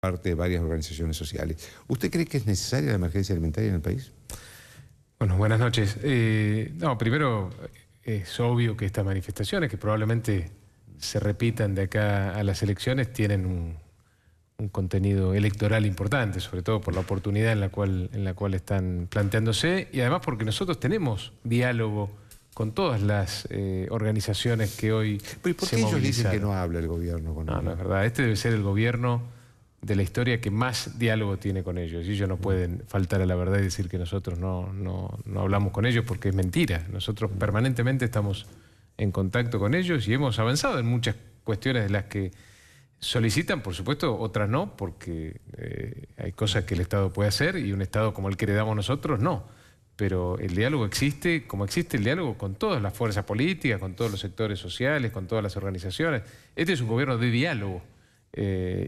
parte de varias organizaciones sociales. ¿Usted cree que es necesaria la emergencia alimentaria en el país? Bueno, buenas noches. Eh, no, primero es obvio que estas manifestaciones, que probablemente se repitan de acá a las elecciones, tienen un, contenido electoral importante, sobre todo por la oportunidad en la, cual, en la cual están planteándose y además porque nosotros tenemos diálogo con todas las eh, organizaciones que hoy. por qué ellos dicen que no habla el gobierno con No, no es verdad. Este debe ser el gobierno de la historia que más diálogo tiene con ellos. Y ellos no pueden faltar a la verdad y decir que nosotros no, no, hablamos con ellos porque es mentira. Nosotros permanentemente estamos en contacto con ellos y hemos avanzado en muchas cuestiones de las que solicitan, por supuesto, otras no, porque eh, hay cosas que el Estado puede hacer y un Estado como el que le damos nosotros no. Pero el diálogo existe, como existe el diálogo con todas las fuerzas políticas, con todos los sectores sociales, con todas las organizaciones. Este es un gobierno de diálogo. Eh,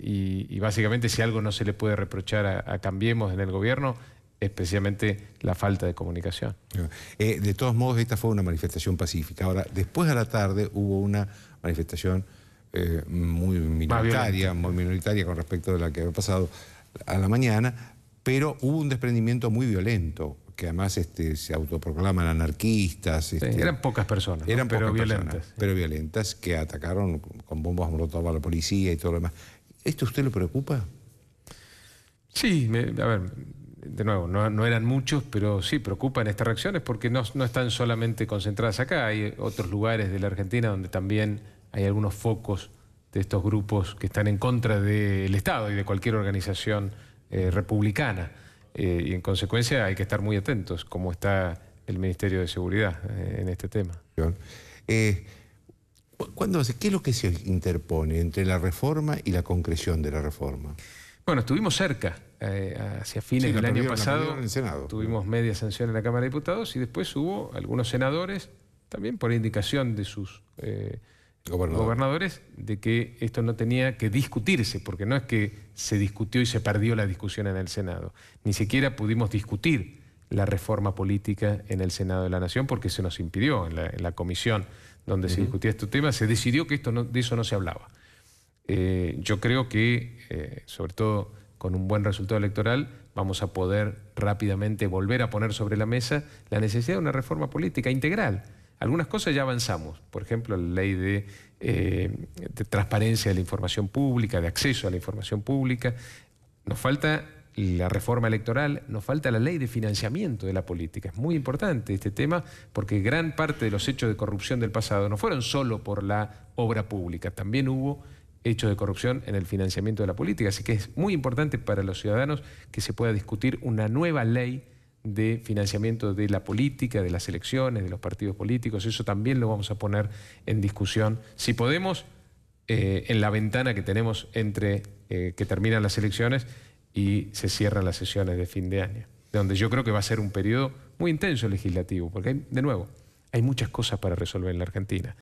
y, básicamente si algo no se le puede reprochar a, Cambiemos en el gobierno, especialmente la falta de comunicación. Eh, de todos modos, esta fue una manifestación pacífica. Ahora, después de la tarde hubo una manifestación eh, muy minoritaria, muy minoritaria con respecto a la que había pasado a la mañana, pero hubo un desprendimiento muy violento que además este, se autoproclaman anarquistas. Este, eran pocas personas. Eran pero violentas. Pero violentas que atacaron con bombas molotov a la policía y todo lo demás. ¿Esto a usted le preocupa? Sí, a ver, de nuevo, no, eran muchos, pero sí preocupan estas reacciones porque no, están solamente concentradas acá, hay otros lugares de la Argentina donde también hay algunos focos de estos grupos que están en contra del Estado y de cualquier organización eh, republicana. Eh, y en consecuencia hay que estar muy atentos cómo está el Ministerio de Seguridad eh, en este tema. Eh, ¿Qué es lo que se interpone entre la reforma y la concreción de la reforma? Bueno, estuvimos cerca, hacia fines del año pasado, tuvimos media sanción en la Cámara de Diputados y después hubo algunos senadores, también por indicación de sus gobernadores de que esto no tenía que discutirse, porque no es que se discutió y se perdió la discusión en el Senado. Ni siquiera pudimos discutir la reforma política en el Senado de la Nación porque se nos impidió en la, comisión donde se discutía este tema, se decidió que esto de eso no se hablaba. Eh, yo creo que, eh, sobre todo con un buen resultado electoral, vamos a poder rápidamente volver a poner sobre la mesa la necesidad de una reforma política integral algunas cosas ya avanzamos, por ejemplo, la ley eh, de, transparencia de la información pública, de acceso a la información pública. Nos falta la reforma electoral, nos falta la ley de financiamiento de la política. Es muy importante este tema porque gran parte de los hechos de corrupción del pasado no fueron solo por la obra pública, también hubo hechos de corrupción en el financiamiento de la política. Así que es muy importante para los ciudadanos que se pueda discutir una nueva ley de financiamiento de la política, de las elecciones, de los partidos políticos. Eso también lo vamos a poner en discusión, si podemos, eh, en la ventana que tenemos entre eh, que terminan las elecciones y se cierran las sesiones de fin de año, donde yo creo que va a ser un periodo muy intenso legislativo, porque de nuevo, hay muchas cosas para resolver en la Argentina.